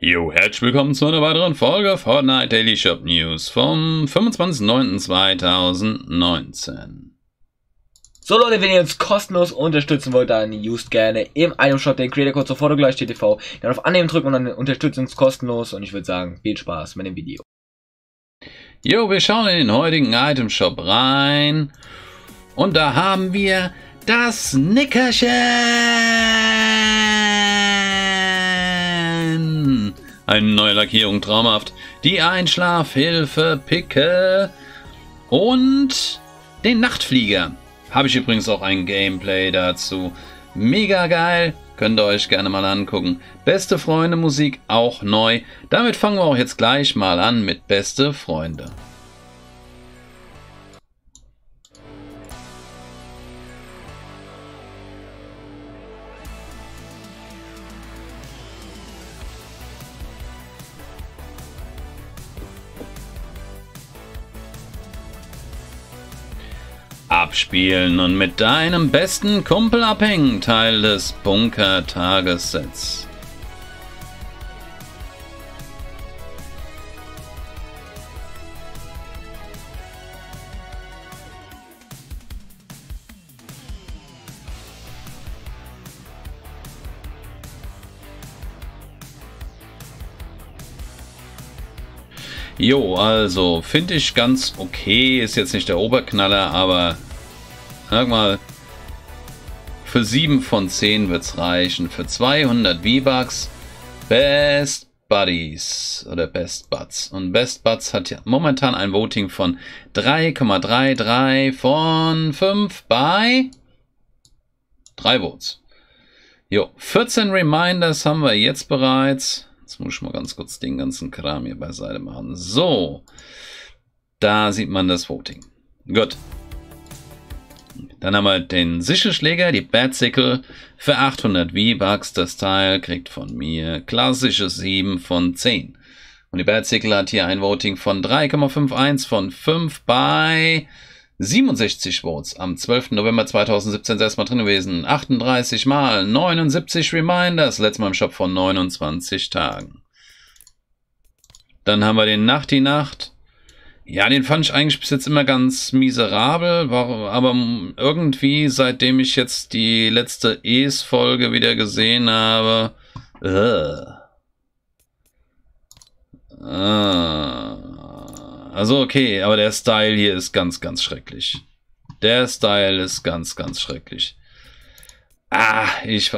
Jo, herzlich willkommen zu einer weiteren Folge Fortnite Daily Shop News vom 25.09.2019. So Leute, wenn ihr uns kostenlos unterstützen wollt, dann used gerne im Item Shop den Creator Code sofort gleich TTV. Dann auf Annehmen drücken und dann unterstützt uns kostenlos und ich würde sagen, viel Spaß mit dem Video. Jo, wir schauen in den heutigen Item Shop rein und da haben wir das Nickerchen. Eine neue Lackierung, traumhaft. Die Einschlafhilfe, Picke und den Nachtflieger. Habe ich übrigens auch ein Gameplay dazu. Mega geil, könnt ihr euch gerne mal angucken. Beste Freunde Musik auch neu. Damit fangen wir auch jetzt gleich mal an mit Beste Freunde. spielen und mit deinem besten Kumpel abhängen, Teil des Bunker-Tagessets. Jo, also finde ich ganz okay, ist jetzt nicht der Oberknaller, aber Sag mal, für 7 von 10 wird es reichen. Für 200 V-Bucks Best Buddies oder Best Buds. Und Best Buds hat ja momentan ein Voting von 3,33 von 5 bei 3 Votes. Jo, 14 Reminders haben wir jetzt bereits. Jetzt muss ich mal ganz kurz den ganzen Kram hier beiseite machen. So, da sieht man das Voting. Gut. Dann haben wir den Sichelschläger, die Bad Für 800 V-Bucks das Teil kriegt von mir klassisches 7 von 10. Und die Bad hat hier ein Voting von 3,51 von 5 bei 67 Votes am 12. November 2017 ist erstmal drin gewesen. 38 mal 79 Reminders, letztes Mal im Shop von 29 Tagen. Dann haben wir den Nacht die Nacht. Ja, den fand ich eigentlich bis jetzt immer ganz miserabel, war, aber irgendwie, seitdem ich jetzt die letzte Es-Folge wieder gesehen habe, äh, äh, also okay, aber der Style hier ist ganz, ganz schrecklich. Der Style ist ganz, ganz schrecklich. Ah, ich,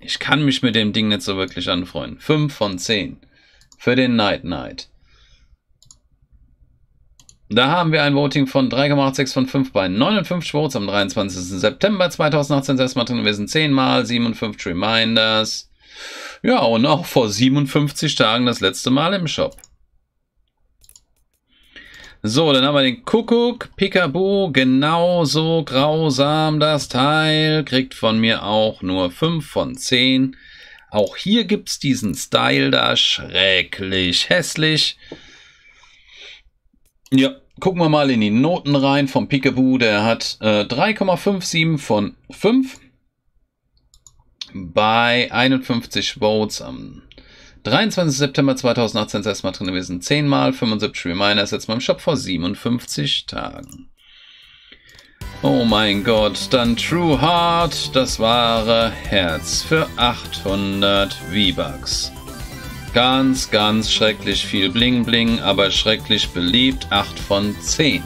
ich kann mich mit dem Ding nicht so wirklich anfreunden. 5 von 10 für den Night Night. Da haben wir ein Voting von 3,86 von 5 bei 59 Votes am 23. September 2018. Das mal drin gewesen. 10 mal 57 Reminders. Ja, und auch vor 57 Tagen das letzte Mal im Shop. So, dann haben wir den Kuckuck, Pikabu, genauso grausam das Teil, kriegt von mir auch nur 5 von 10. Auch hier gibt es diesen Style da, schrecklich hässlich. Ja, gucken wir mal in die Noten rein vom Peekaboo. Der hat äh, 3,57 von 5 bei 51 Votes am 23. September 2018 das erste Mal drin gewesen. 10 mal 75 Reminder ist jetzt mal im Shop vor 57 Tagen. Oh mein Gott, dann True Heart, das wahre Herz für 800 V-Bucks. Ganz, ganz schrecklich viel Bling Bling, aber schrecklich beliebt. 8 von 10.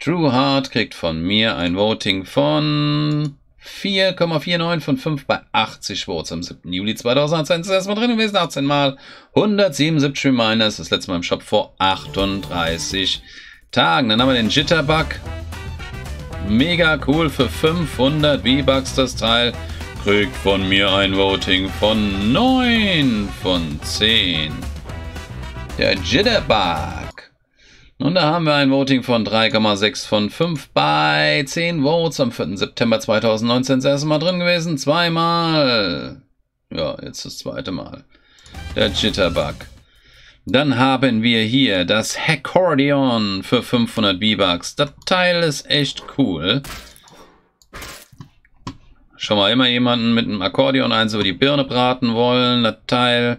True Heart kriegt von mir ein Voting von 4,49 von 5 bei 80 Votes am 7. Juli 2018. Das ist erstmal drin gewesen, 18 mal 177 Reminders. Das letzte Mal im Shop vor 38 Tagen. Dann haben wir den Jitterbug. Mega cool für 500 V-Bucks das Teil kriegt von mir ein Voting von 9 von 10. Der Jitterbug. Nun, da haben wir ein Voting von 3,6 von 5 bei 10 Votes am 4. September 2019 das erste Mal drin gewesen. Zweimal. Ja, jetzt das zweite Mal. Der Jitterbug. Dann haben wir hier das Hackordeon für 500 b bucks Das Teil ist echt cool. Schon mal immer jemanden mit einem Akkordeon eins über die Birne braten wollen. Der Teil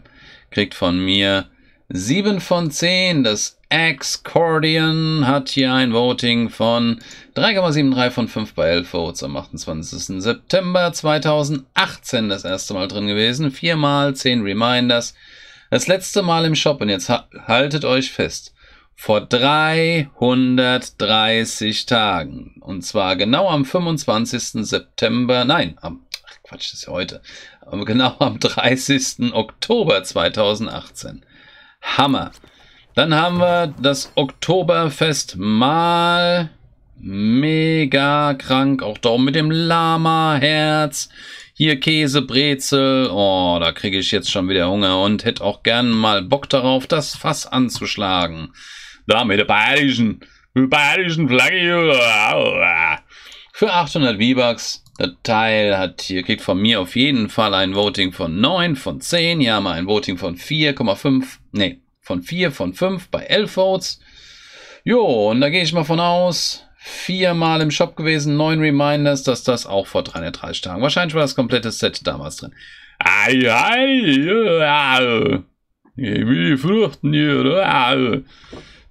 kriegt von mir 7 von 10. Das Accordion hat hier ein Voting von 3,73 von 5 bei 11 Votes am 28. September 2018 das erste Mal drin gewesen. Viermal 10 Reminders. Das letzte Mal im Shop und jetzt haltet euch fest vor 330 Tagen. Und zwar genau am 25. September, nein, am, ach Quatsch, das ist ja heute, genau am 30. Oktober 2018. Hammer. Dann haben wir das Oktoberfest mal mega krank, auch da mit dem Lama-Herz. Hier Käsebrezel, Oh, da kriege ich jetzt schon wieder Hunger und hätte auch gern mal Bock darauf, das Fass anzuschlagen da mit der bayerischen, mit der bayerischen Flagge. Für 800 V-Bucks. Der Teil hat hier, kriegt von mir auf jeden Fall ein Voting von 9 von 10. Hier haben wir ein Voting von 4,5. Nee, von 4 von 5 bei 11 Votes. Jo, und da gehe ich mal von aus, viermal im Shop gewesen, neun Reminders, dass das auch vor 330 Tagen. Wahrscheinlich war das komplette Set damals drin. Ei, ei, ei, ei. Ich will die Fruchten hier. Ei.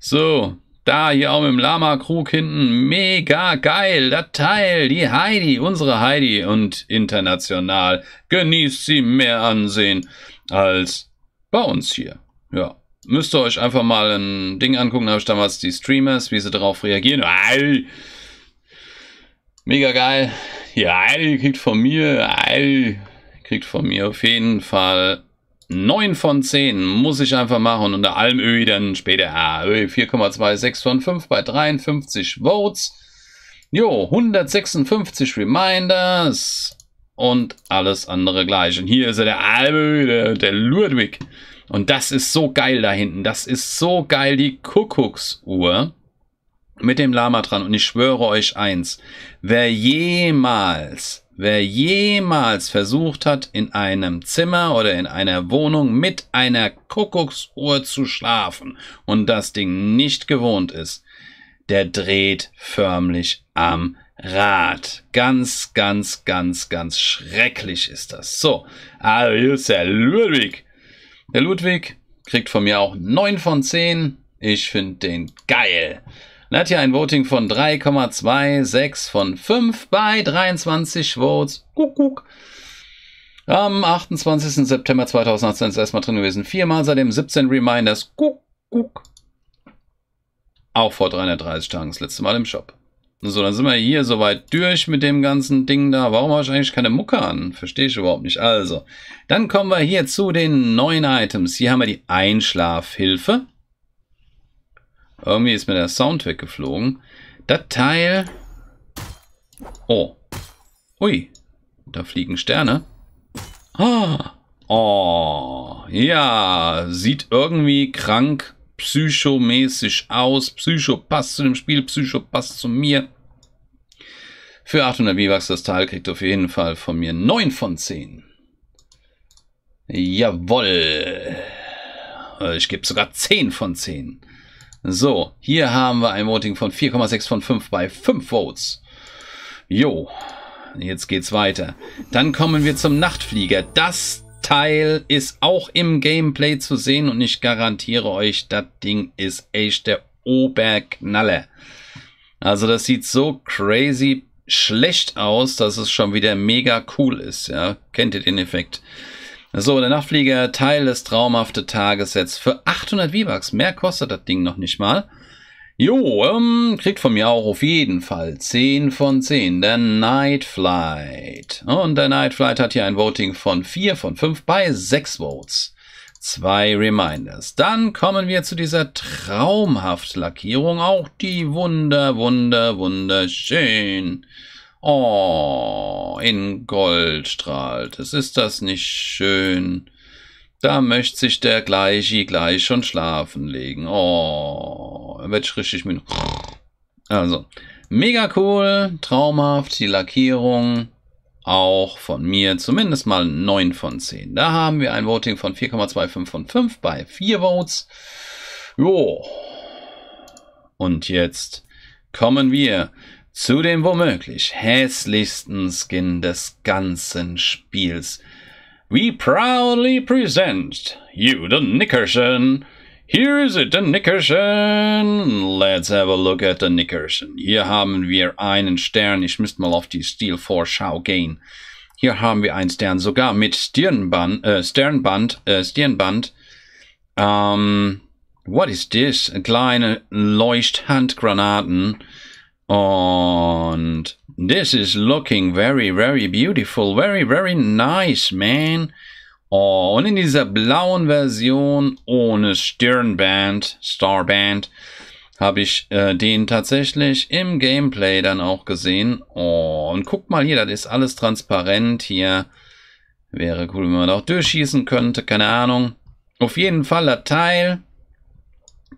So, da hier auch mit dem Lama-Krug hinten. Mega geil, das Teil, die Heidi, unsere Heidi. Und international genießt sie mehr Ansehen als bei uns hier. Ja. Müsst ihr euch einfach mal ein Ding angucken, da habe ich damals die Streamers, wie sie darauf reagieren. All. Mega geil. Ja, all, kriegt von mir. All, kriegt von mir auf jeden Fall 9 von 10 muss ich einfach machen und der Almöhi dann später 4,26 ah, von 5 bei 53 Votes. Jo, 156 Reminders und alles andere gleich. Und hier ist er, der Almöhi, der, der Ludwig. Und das ist so geil da hinten. Das ist so geil, die Kuckucksuhr mit dem Lama dran. Und ich schwöre euch eins, wer jemals Wer jemals versucht hat, in einem Zimmer oder in einer Wohnung mit einer Kuckucksuhr zu schlafen und das Ding nicht gewohnt ist, der dreht förmlich am Rad. Ganz, ganz, ganz, ganz schrecklich ist das. So, also hier ist der Ludwig. Der Ludwig kriegt von mir auch 9 von 10. Ich finde den geil. Dann hat hier ein Voting von 3,26 von 5 bei 23 Votes. Guck, guck. Am 28. September 2018 ist er erstmal drin gewesen. Viermal seitdem 17 Reminders. Guck, guck. Auch vor 330 Tagen, das letzte Mal im Shop. So, dann sind wir hier soweit durch mit dem ganzen Ding da. Warum habe ich eigentlich keine Mucke an? Verstehe ich überhaupt nicht. Also, dann kommen wir hier zu den neuen Items. Hier haben wir die Einschlafhilfe. Irgendwie ist mir der Sound weggeflogen. Das Teil... Oh. Ui. Da fliegen Sterne. Ah. Oh. Ja. Sieht irgendwie krank psychomäßig aus. Psycho passt zu dem Spiel. Psycho passt zu mir. Für 800 V-Bucks das Teil kriegt auf jeden Fall von mir 9 von 10. Jawoll. Äh, ich gebe sogar 10 von 10. So, hier haben wir ein Voting von 4,6 von 5 bei 5 Votes. Jo, jetzt geht's weiter. Dann kommen wir zum Nachtflieger. Das Teil ist auch im Gameplay zu sehen und ich garantiere euch, das Ding ist echt der Oberknaller. Also das sieht so crazy schlecht aus, dass es schon wieder mega cool ist. Ja, kennt ihr den Effekt? So, der Nachtflieger, Teil des traumhaften Tagessets. für 800 V-Bucks. Mehr kostet das Ding noch nicht mal. Jo, ähm, kriegt von mir auch auf jeden Fall 10 von 10. Der Night Flight. Und der Night Flight hat hier ein Voting von 4 von 5 bei 6 Votes. Zwei Reminders. Dann kommen wir zu dieser traumhaft Lackierung. Auch die wunder, wunder, wunderschön. Oh, in Gold strahlt es. Ist das nicht schön? Da möchte sich der Gleichi gleich schon schlafen legen. Oh, er wird richtig mit. Also, mega cool, traumhaft, die Lackierung. Auch von mir zumindest mal 9 von 10. Da haben wir ein Voting von 4,25 von 5 bei 4 Votes. Jo. Und jetzt kommen wir zu dem womöglich hässlichsten Skin des ganzen Spiels. We proudly present you the Nickerson. Here is it, the Nickerson. Let's have a look at the Nickerson. Hier haben wir einen Stern. Ich müsste mal auf die Stilvorschau gehen. Hier haben wir einen Stern, sogar mit Stirnband, äh, Sternband, äh, Stirnband. Ähm, um, what is this? Kleine Leuchthandgranaten. Und this is looking very, very beautiful, very, very nice, man. Oh, und in dieser blauen Version ohne Stirnband, Starband, habe ich äh, den tatsächlich im Gameplay dann auch gesehen. Oh, und guck mal hier, das ist alles transparent hier. Wäre cool, wenn man auch durchschießen könnte, keine Ahnung. Auf jeden Fall der Teil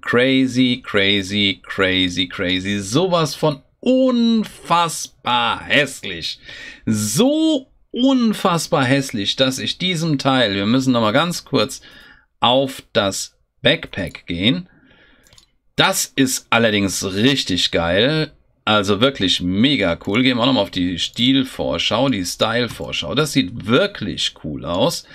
Crazy, crazy, crazy, crazy. Sowas von unfassbar hässlich. So unfassbar hässlich, dass ich diesem Teil, wir müssen nochmal ganz kurz auf das Backpack gehen. Das ist allerdings richtig geil. Also wirklich mega cool. Gehen wir auch nochmal auf die Stilvorschau, die Stylevorschau. Das sieht wirklich cool aus.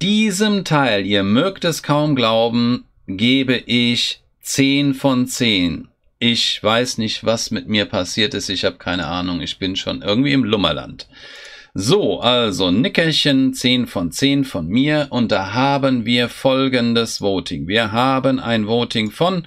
Diesem Teil, ihr mögt es kaum glauben, gebe ich 10 von 10. Ich weiß nicht, was mit mir passiert ist. Ich habe keine Ahnung. Ich bin schon irgendwie im Lummerland. So, also Nickerchen 10 von 10 von mir. Und da haben wir folgendes Voting. Wir haben ein Voting von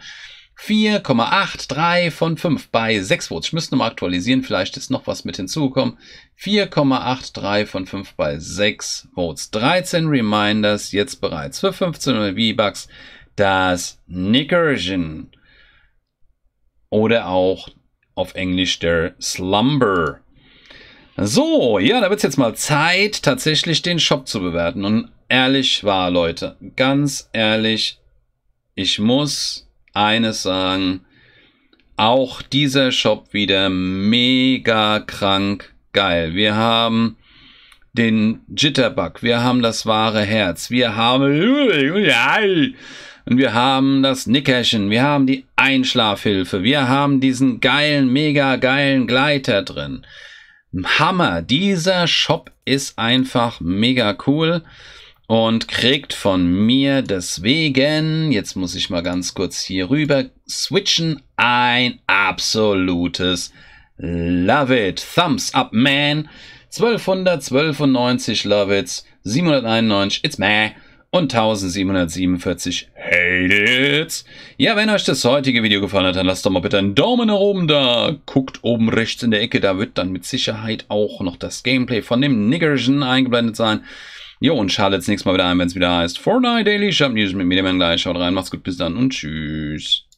4,83 von 5 bei 6 Votes. Ich müsste nochmal aktualisieren, vielleicht ist noch was mit hinzugekommen. 4,83 von 5 bei 6 Votes. 13 Reminders jetzt bereits für 15 V-Bucks das Nickerchen oder auch auf Englisch der Slumber. So, ja, da wird es jetzt mal Zeit, tatsächlich den Shop zu bewerten. Und ehrlich war, Leute, ganz ehrlich, ich muss eines sagen, auch dieser Shop wieder mega krank geil. Wir haben den Jitterbug, wir haben das wahre Herz, wir haben und wir haben das Nickerchen, wir haben die Einschlafhilfe, wir haben diesen geilen, mega geilen Gleiter drin. Hammer, dieser Shop ist einfach mega cool und kriegt von mir deswegen, jetzt muss ich mal ganz kurz hier rüber switchen, ein absolutes Love it. Thumbs up, man. 1292 Love it. 791, it's meh und 1747 Hate It. Ja, wenn euch das heutige Video gefallen hat, dann lasst doch mal bitte einen Daumen nach oben da. Guckt oben rechts in der Ecke, da wird dann mit Sicherheit auch noch das Gameplay von dem Niggerchen eingeblendet sein. Jo, und schaltet nächstes Mal wieder ein, wenn es wieder heißt Fortnite Daily Shop News mit mir, dem gleich. Schaut rein, macht's gut, bis dann und tschüss.